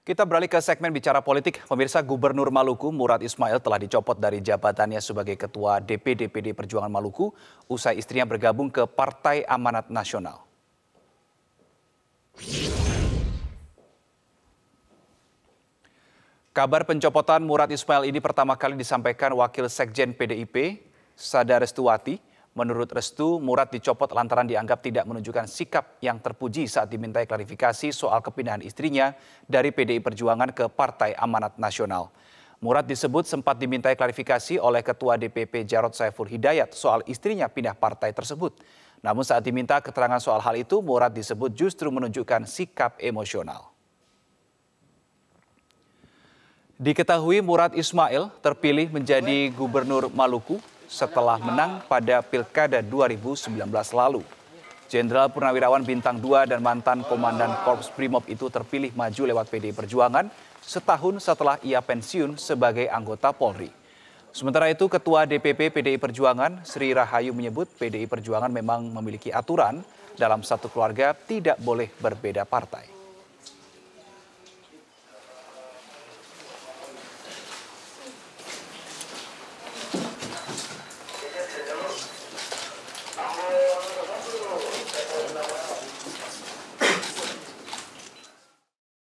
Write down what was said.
Kita beralih ke segmen bicara politik. Pemirsa Gubernur Maluku Murad Ismail telah dicopot dari jabatannya sebagai Ketua DPD PD Perjuangan Maluku usai istrinya bergabung ke Partai Amanat Nasional. Kabar pencopotan Murad Ismail ini pertama kali disampaikan Wakil Sekjen PDIP, Sada Restuati. Menurut Restu, Murad dicopot lantaran dianggap tidak menunjukkan sikap yang terpuji saat dimintai klarifikasi soal kepindahan istrinya dari PDI Perjuangan ke Partai Amanat Nasional. Murad disebut sempat dimintai klarifikasi oleh Ketua DPP Jarod Saiful Hidayat soal istrinya pindah partai tersebut. Namun saat diminta keterangan soal hal itu, Murad disebut justru menunjukkan sikap emosional. Diketahui Murad Ismail terpilih menjadi Gubernur Maluku setelah menang pada Pilkada 2019 lalu. Jenderal Purnawirawan Bintang 2 dan mantan Komandan Korps Brimob itu terpilih maju lewat PD Perjuangan setahun setelah ia pensiun sebagai anggota Polri. Sementara itu Ketua DPP PDI Perjuangan Sri Rahayu menyebut PDI Perjuangan memang memiliki aturan dalam satu keluarga tidak boleh berbeda partai. Thank you.